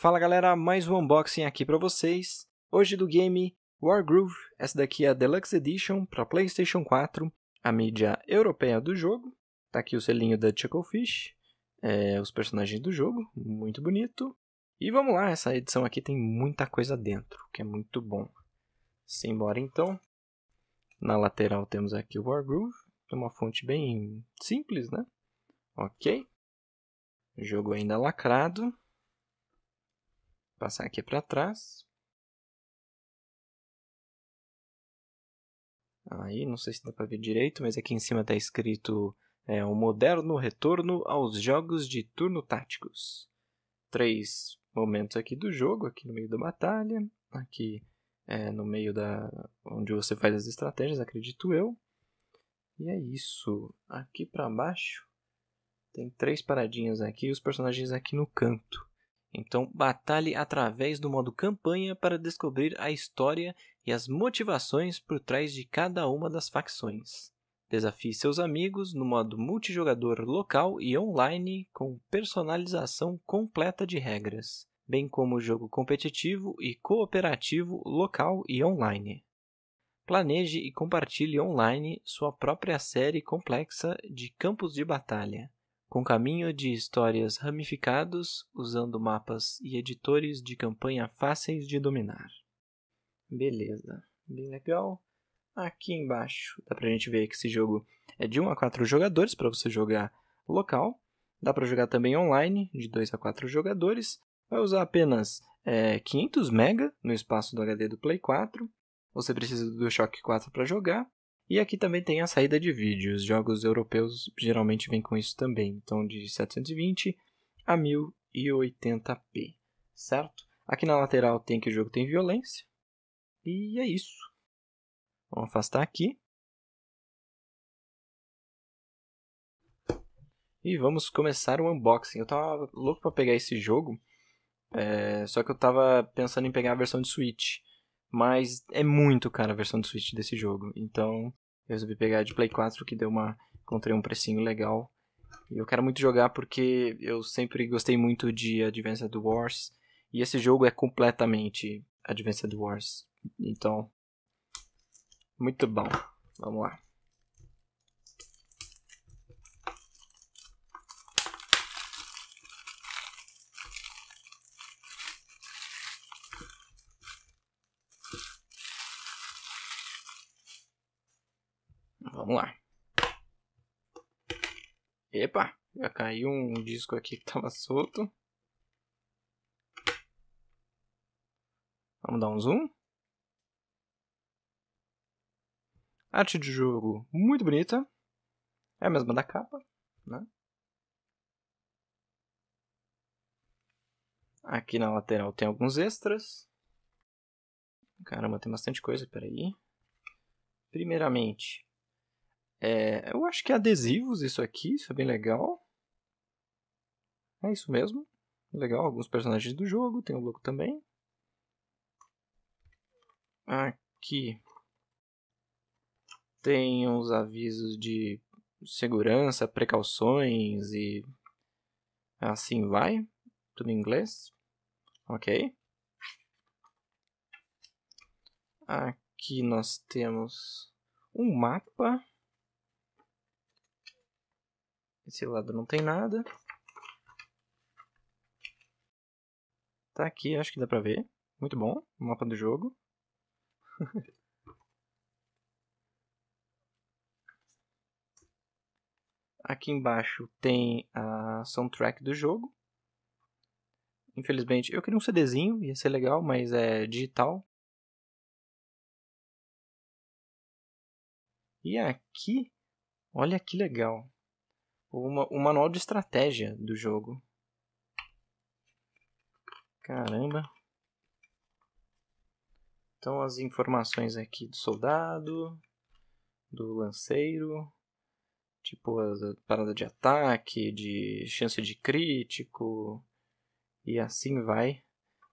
Fala galera, mais um unboxing aqui para vocês. Hoje do game Wargroove, essa daqui é a Deluxe Edition para PlayStation 4, a mídia europeia do jogo. Tá aqui o selinho da Chucklefish, é, os personagens do jogo, muito bonito. E vamos lá, essa edição aqui tem muita coisa dentro, que é muito bom. Simbora então. Na lateral temos aqui o Wargroove, é uma fonte bem simples, né? Ok. Jogo ainda lacrado. Passar aqui para trás. Aí, não sei se dá para ver direito, mas aqui em cima está escrito é, moderno retorno aos jogos de turno táticos. Três momentos aqui do jogo, aqui no meio da batalha, aqui é, no meio da onde você faz as estratégias, acredito eu. E é isso. Aqui para baixo tem três paradinhas aqui, os personagens aqui no canto. Então, batalhe através do modo campanha para descobrir a história e as motivações por trás de cada uma das facções. Desafie seus amigos no modo multijogador local e online com personalização completa de regras, bem como jogo competitivo e cooperativo local e online. Planeje e compartilhe online sua própria série complexa de campos de batalha com caminho de histórias ramificados, usando mapas e editores de campanha fáceis de dominar. Beleza, bem legal. Aqui embaixo dá pra gente ver que esse jogo é de 1 a 4 jogadores para você jogar local. Dá para jogar também online, de 2 a 4 jogadores. Vai usar apenas é, 500 MB no espaço do HD do Play 4. Você precisa do Shock 4 para jogar. E aqui também tem a saída de vídeo. Os jogos europeus geralmente vêm com isso também. Então, de 720 a 1080p, certo? Aqui na lateral tem que o jogo tem violência. E é isso. Vamos afastar aqui. E vamos começar o unboxing. Eu tava louco para pegar esse jogo, é... só que eu tava pensando em pegar a versão de Switch. Mas é muito cara a versão do Switch desse jogo. Então eu resolvi pegar de Play 4 que deu uma. Encontrei um precinho legal. E eu quero muito jogar porque eu sempre gostei muito de Advanced Wars. E esse jogo é completamente Advanced Wars. Então. Muito bom. Vamos lá. Vamos lá. Epa, já caiu um disco aqui que estava solto. Vamos dar um zoom. Arte de jogo muito bonita. É a mesma da capa, né? Aqui na lateral tem alguns extras. Caramba, tem bastante coisa, peraí. Primeiramente, é, eu acho que é adesivos isso aqui, isso é bem legal. É isso mesmo. Legal, alguns personagens do jogo, tem o louco também. Aqui tem uns avisos de segurança, precauções e assim vai. Tudo em inglês. Ok. Aqui nós temos um mapa esse lado não tem nada. Tá aqui, acho que dá pra ver. Muito bom, o mapa do jogo. aqui embaixo tem a soundtrack do jogo. Infelizmente, eu queria um CDzinho, ia ser legal, mas é digital. E aqui, olha que legal. Uma, o manual de estratégia do jogo. Caramba. Então as informações aqui do soldado, do lanceiro, tipo a parada de ataque, de chance de crítico e assim vai.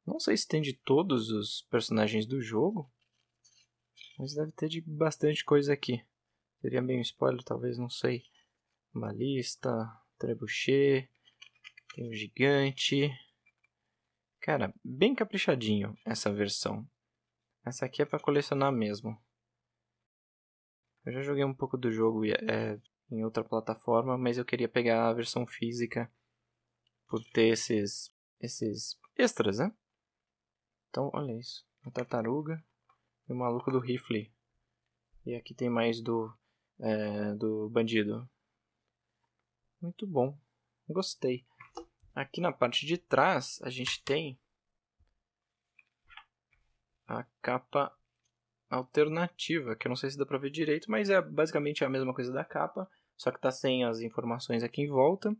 Não sei se tem de todos os personagens do jogo, mas deve ter de bastante coisa aqui. Seria bem um spoiler, talvez, não sei. Balista, trebuchet, tem o gigante. Cara, bem caprichadinho essa versão. Essa aqui é para colecionar mesmo. Eu já joguei um pouco do jogo é, em outra plataforma, mas eu queria pegar a versão física por ter esses, esses extras, né? Então, olha isso. Uma tartaruga e o maluco do rifle. E aqui tem mais do, é, do bandido. Muito bom. Gostei. Aqui na parte de trás, a gente tem a capa alternativa, que eu não sei se dá para ver direito, mas é basicamente a mesma coisa da capa, só que está sem as informações aqui em volta.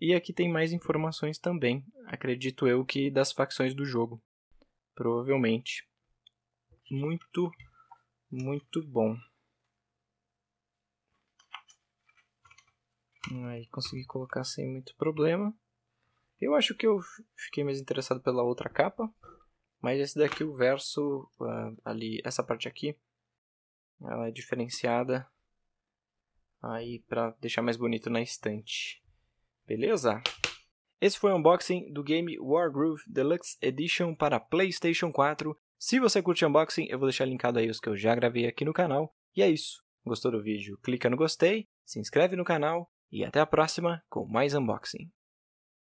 E aqui tem mais informações também, acredito eu que das facções do jogo. Provavelmente. Muito, muito bom. Aí né, consegui colocar sem muito problema. Eu acho que eu fiquei mais interessado pela outra capa, mas esse daqui, o verso, ah, ali, essa parte aqui, ela é diferenciada aí para deixar mais bonito na estante. Beleza? Esse foi o unboxing do game Wargroove Deluxe Edition para PlayStation 4. Se você curte unboxing, eu vou deixar linkado aí os que eu já gravei aqui no canal. E é isso. Gostou do vídeo? Clica no gostei, se inscreve no canal e até a próxima com mais unboxing.